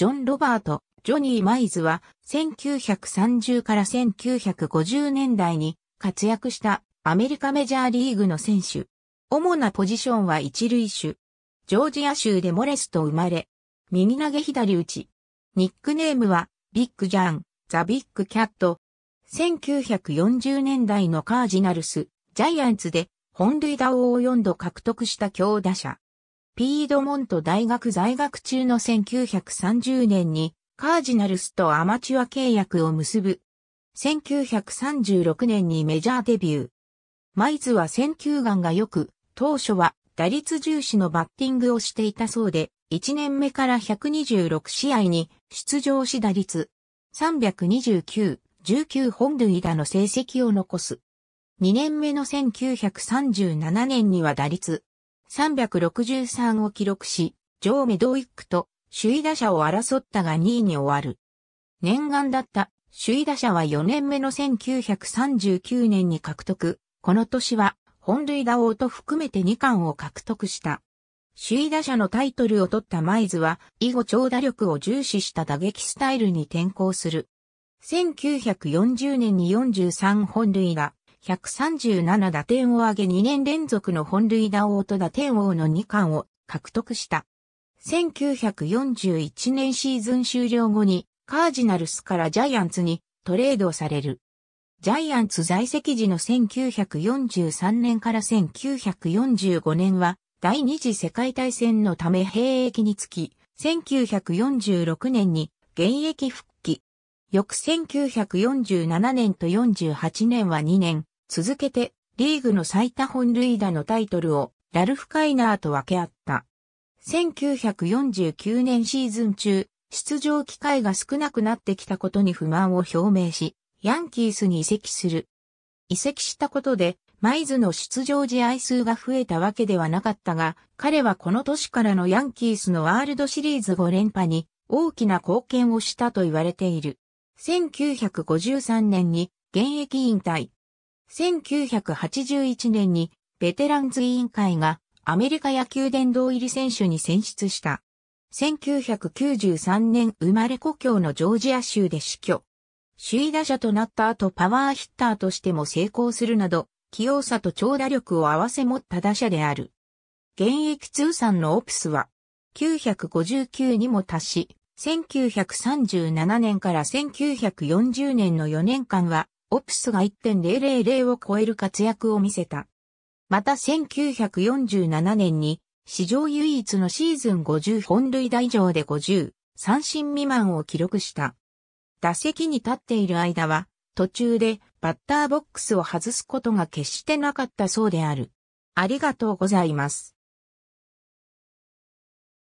ジョン・ロバート、ジョニー・マイズは1930から1950年代に活躍したアメリカメジャーリーグの選手。主なポジションは一塁手。ジョージア州でモレスと生まれ、右投げ左打ち。ニックネームはビッグ・ジャン、ザ・ビッグ・キャット。1940年代のカージナルス、ジャイアンツで本塁打王を4度獲得した強打者。ピードモント大学在学中の1930年にカージナルスとアマチュア契約を結ぶ。1936年にメジャーデビュー。マイズは選球眼が良く、当初は打率重視のバッティングをしていたそうで、1年目から126試合に出場し打率329、19本塁打の成績を残す。2年目の1937年には打率363を記録し、ジョー・メドウィックと首位打者を争ったが2位に終わる。念願だった首位打者は4年目の1939年に獲得。この年は本塁打王と含めて2冠を獲得した。首位打者のタイトルを取ったマイズは、以後長打力を重視した打撃スタイルに転向する。1940年に43本塁打、137打点を挙げ2年連続の本塁打王と打点王の2冠を獲得した。1941年シーズン終了後にカージナルスからジャイアンツにトレードされる。ジャイアンツ在籍時の1943年から1945年は第二次世界大戦のため兵役につき、1946年に現役復帰。翌1947年と48年は2年、続けて、リーグの最多本塁打のタイトルをラルフ・カイナーと分け合った。1949年シーズン中、出場機会が少なくなってきたことに不満を表明し、ヤンキースに移籍する。移籍したことで、マイズの出場試合数が増えたわけではなかったが、彼はこの年からのヤンキースのワールドシリーズ5連覇に大きな貢献をしたと言われている。1953年に現役引退。1981年にベテランズ委員会がアメリカ野球殿堂入り選手に選出した。1993年生まれ故郷のジョージア州で死去。首位打者となった後パワーヒッターとしても成功するなど、器用さと長打力を合わせ持った打者である。現役通算のオプスは、959にも達し、1937年から1940年の4年間は、オプスが1.000を超える活躍を見せた。また1947年に史上唯一のシーズン50本塁打以上で50、三振未満を記録した。打席に立っている間は途中でバッターボックスを外すことが決してなかったそうである。ありがとうございます。